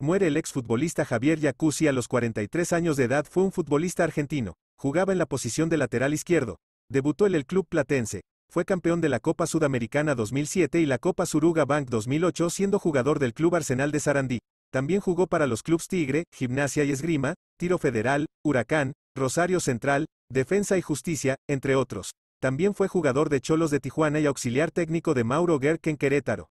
Muere el exfutbolista Javier Yacuzzi a los 43 años de edad. Fue un futbolista argentino, jugaba en la posición de lateral izquierdo, debutó en el club platense, fue campeón de la Copa Sudamericana 2007 y la Copa Suruga Bank 2008 siendo jugador del club Arsenal de Sarandí. También jugó para los clubes Tigre, Gimnasia y Esgrima, Tiro Federal, Huracán, Rosario Central, Defensa y Justicia, entre otros. También fue jugador de Cholos de Tijuana y auxiliar técnico de Mauro Gerk en Querétaro.